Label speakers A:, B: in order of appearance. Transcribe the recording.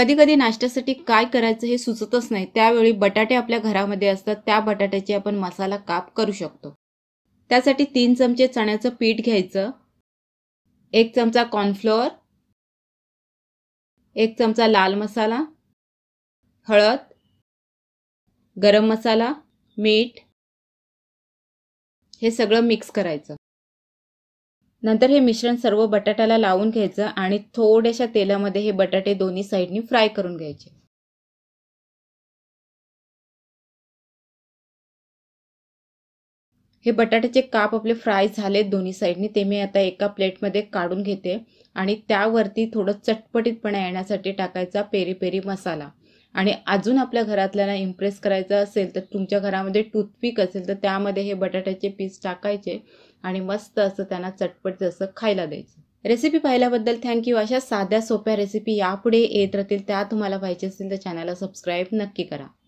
A: कधी कधी नाश्त्यासाठी काय करायचं हे सुचतच नाही त्यावेळी बटाटे आपल्या घरामध्ये असतात त्या बटाट्याची आपण मसाला काप करू शकतो त्यासाठी तीन चमचे चण्याचं पीठ घ्यायचं एक चमचा कॉर्नफ्लोअर एक चमचा
B: लाल मसाला हळद गरम मसाला
A: मीठ हे सगळं मिक्स करायचं नंतर हे मिश्रण सर्व बटाट्याला लावून घ्यायचं आणि थोड्याशा तेलामध्ये हे बटाटे दोन्ही साईडनी फ्राय करून घ्यायचे हे बटाट्याचे काप आपले फ्राय झालेत दोन्ही साईडनी ते मी आता एका प्लेटमध्ये काढून घेते आणि त्यावरती थोडं चटपटीतपणा येण्यासाठी टाकायचा पेरी पेरी मसाला आणि अजून आपल्या घरातल्यांना इम्प्रेस करायचं असेल तर तुमच्या घरामध्ये टूथपिक असेल तर त्यामध्ये हे बटाट्याचे पीस टाकायचे आणि मस्त असं त्यांना चटपट असं खायला द्यायचं रेसिपी पाहिल्याबद्दल थँक्यू अशा साध्या सोप्या रेसिपी यापुढे येत राहतील त्या तुम्हाला पाहिजे असतील तर चॅनलला सबस्क्राईब नक्की करा